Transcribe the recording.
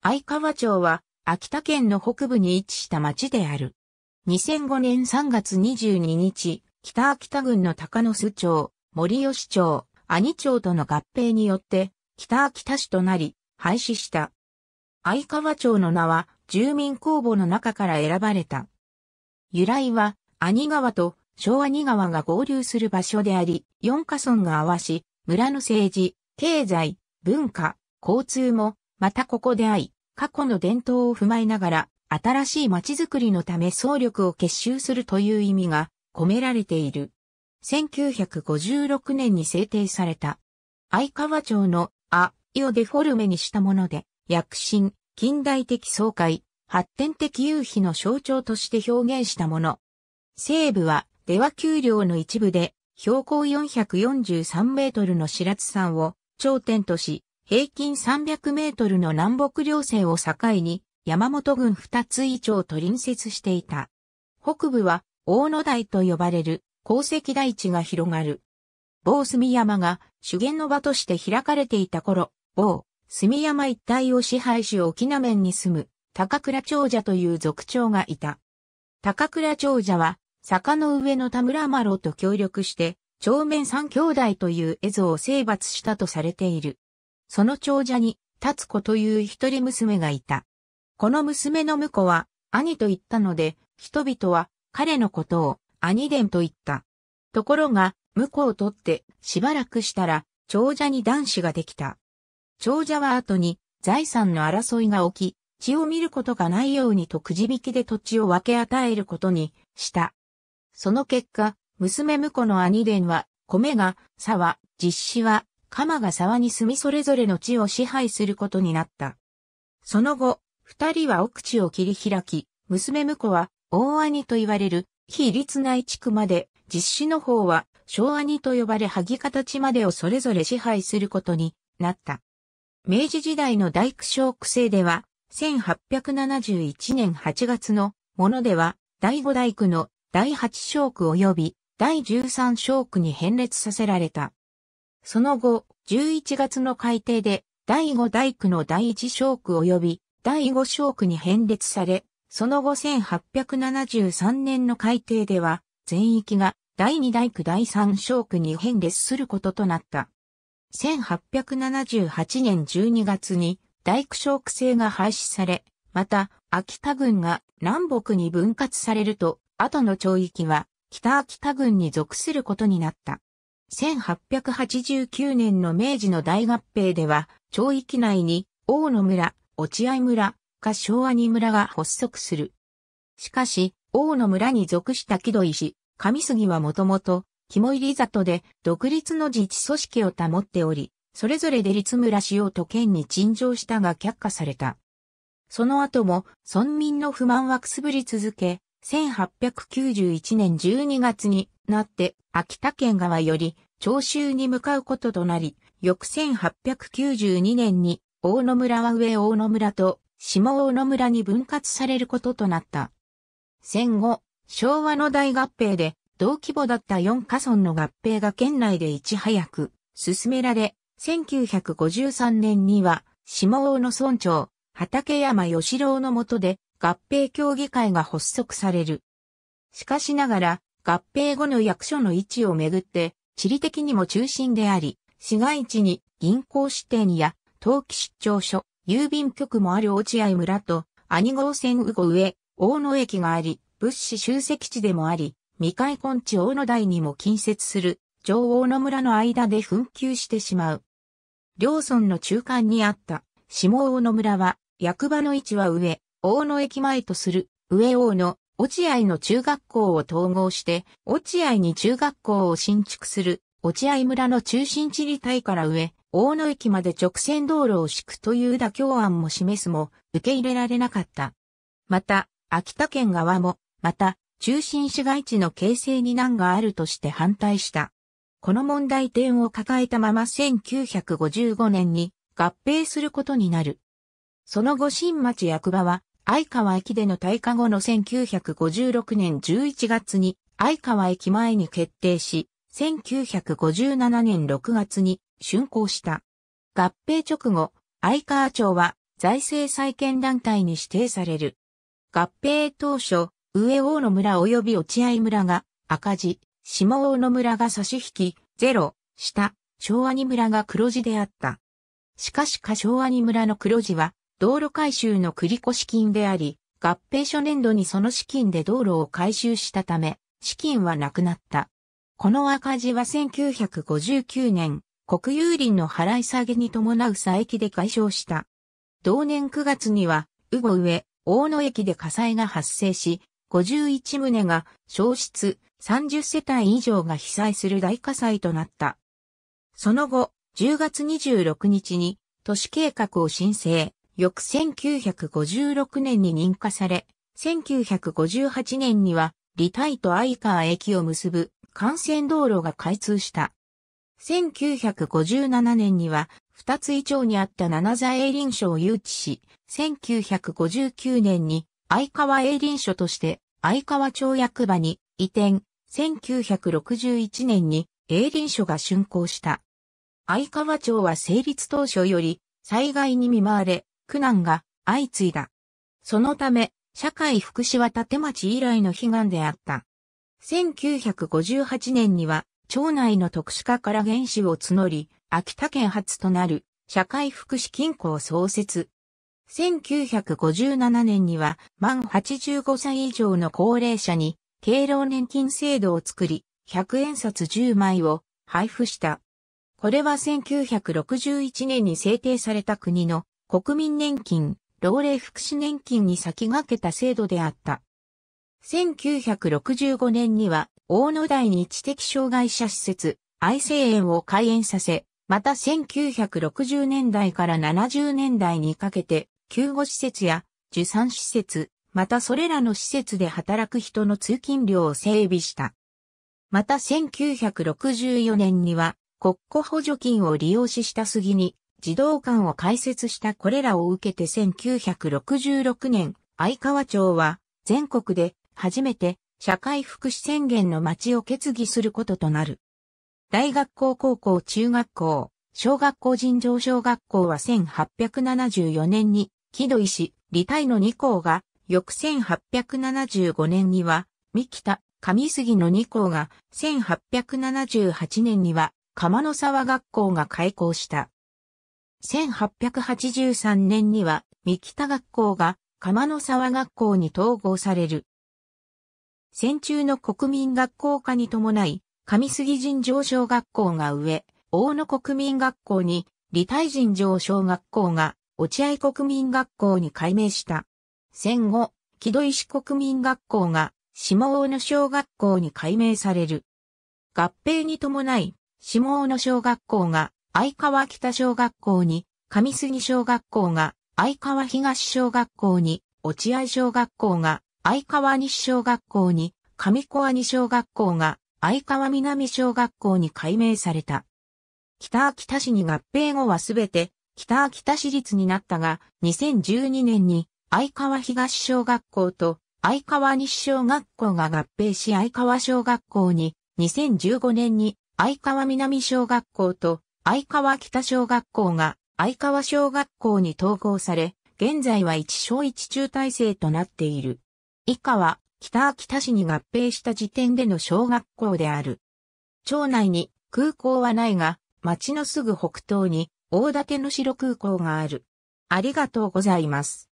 相川町は、秋田県の北部に位置した町である。2005年3月22日、北秋田郡の高野須町、森吉町、兄町との合併によって、北秋田市となり、廃止した。相川町の名は、住民公募の中から選ばれた。由来は、兄川と小兄川が合流する場所であり、四カ村が合わし、村の政治、経済、文化、交通もまたここであい、過去の伝統を踏まえながら、新しい街づくりのため総力を結集するという意味が込められている。1956年に制定された。相川町のあ、いをデフォルメにしたもので、躍進、近代的爽快、発展的夕日の象徴として表現したもの。西部は、出羽丘陵の一部で、標高443メートルの白津山を頂点とし、平均300メートルの南北両線を境に、山本郡二つ以上と隣接していた。北部は、大野台と呼ばれる、鉱石台地が広がる。某隅山が主源の場として開かれていた頃、某隅山一帯を支配し沖縄面に住む高倉長者という族長がいた。高倉長者は坂の上の田村麻呂と協力して、長面三兄弟という絵図を征伐したとされている。その長者に、達子という一人娘がいた。この娘の婿は、兄と言ったので、人々は彼のことを兄伝と言った。ところが、婿を取ってしばらくしたら、長者に男子ができた。長者は後に財産の争いが起き、血を見ることがないようにとくじ引きで土地を分け与えることにした。その結果、娘婿の兄伝は、米が、沢、実子は、鎌が沢に住みそれぞれの地を支配することになった。その後、二人は奥地を切り開き、娘婿は大兄と言われる非立内地区まで、実施の方は小兄と呼ばれ萩形までをそれぞれ支配することになった。明治時代の大工小区制では、1871年8月のものでは、第五大工の第八小区及び第十三小区に変列させられた。その後、11月の改定で、第五大区の第一小区及び第五小区に編列され、その後1873年の改定では、全域が第二大区第三小区に編列することとなった。1878年12月に大工小区制が廃止され、また、秋田郡が南北に分割されると、後の町域は北秋田郡に属することになった。1889年の明治の大合併では、町域内に大野村、落合村、か昭和に村が発足する。しかし、大野村に属した木戸石、上杉はもともと、肝入り里で独立の自治組織を保っており、それぞれで立村しようと県に陳情したが却下された。その後も、村民の不満はくすぶり続け、1891年12月になって秋田県側より長州に向かうこととなり、翌1892年に大野村は上大野村と下大野村に分割されることとなった。戦後、昭和の大合併で同規模だった4カ村の合併が県内でいち早く進められ、1953年には下大野村長、畠山義郎の下で合併協議会が発足される。しかしながら、合併後の役所の位置をめぐって、地理的にも中心であり、市街地に銀行支店や陶器出張所、郵便局もある落合村と、兄号線右後上、大野駅があり、物資集積地でもあり、未開根地大野台にも近接する、上大野村の間で紛糾してしまう。両村の中間にあった、下大野村は、役場の位置は上、大野駅前とする、上大野、落合の中学校を統合して、落合に中学校を新築する、落合村の中心地理体から上、大野駅まで直線道路を敷くという妥協案も示すも、受け入れられなかった。また、秋田県側も、また、中心市街地の形成に難があるとして反対した。この問題点を抱えたまま1955年に合併することになる。その後新町役場は相川駅での退化後の1956年11月に相川駅前に決定し、1957年6月に竣工した。合併直後、相川町は財政再建団体に指定される。合併当初、上大野村及び落合村が赤字、下大野村が差し引き、ゼロ、下、昭和に村が黒字であった。しかし下昭和に村の黒字は道路改修の繰越金であり、合併初年度にその資金で道路を改修したため、資金はなくなった。この赤字は1959年、国有林の払い下げに伴う佐駅で解消した。同年9月には、右後上、大野駅で火災が発生し、51棟が消失、30世帯以上が被災する大火災となった。その後、10月26日に都市計画を申請、翌1956年に認可され、1958年には、リタイと相川駅を結ぶ幹線道路が開通した。1957年には、二つ以上にあった七座営林所を誘致し、1959年に相川営林所として相川町役場に移転、1961年に営林所が竣工した。相川町は成立当初より災害に見舞われ、苦難が相次いだ。そのため、社会福祉は立町以来の悲願であった。1958年には、町内の特殊化から原資を募り、秋田県初となる社会福祉金庫を創設。1957年には満85歳以上の高齢者に敬老年金制度を作り、100円札10枚を配布した。これは1961年に制定された国の国民年金、老齢福祉年金に先駆けた制度であった。1965年には、大野台に知的障害者施設、愛生園を開園させ、また1960年代から70年代にかけて、救護施設や受産施設、またそれらの施設で働く人の通勤量を整備した。また1964年には、国庫補助金を利用しした杉に児童館を開設したこれらを受けて1966年、相川町は全国で初めて社会福祉宣言の町を決議することとなる。大学校高校中学校、小学校尋常小学校は1874年に木戸石、理体の2校が、翌1875年には、三北、上杉の2校が、1878年には、釜の沢学校が開校した。1883年には、三北学校が、釜の沢学校に統合される。戦中の国民学校化に伴い、上杉人上小学校が上、大野国民学校に、理大人上小学校が、落合国民学校に改名した。戦後、木戸石国民学校が、下大野小学校に改名される。合併に伴い、下大野小学校が、相川北小学校に、上杉小学校が、相川東小学校に、落合小学校が、相川西小学校に、上小兄小学校が、相川南小学校に改名された。北秋田市に合併後はすべて、北秋田市立になったが、2012年に、相川東小学校と、相川西小学校が合併し相川小学校に、2015年に、相川南小学校と、相川北小学校が相川小学校に統合され、現在は一小一中体制となっている。以下は北秋田市に合併した時点での小学校である。町内に空港はないが、町のすぐ北東に大館の城空港がある。ありがとうございます。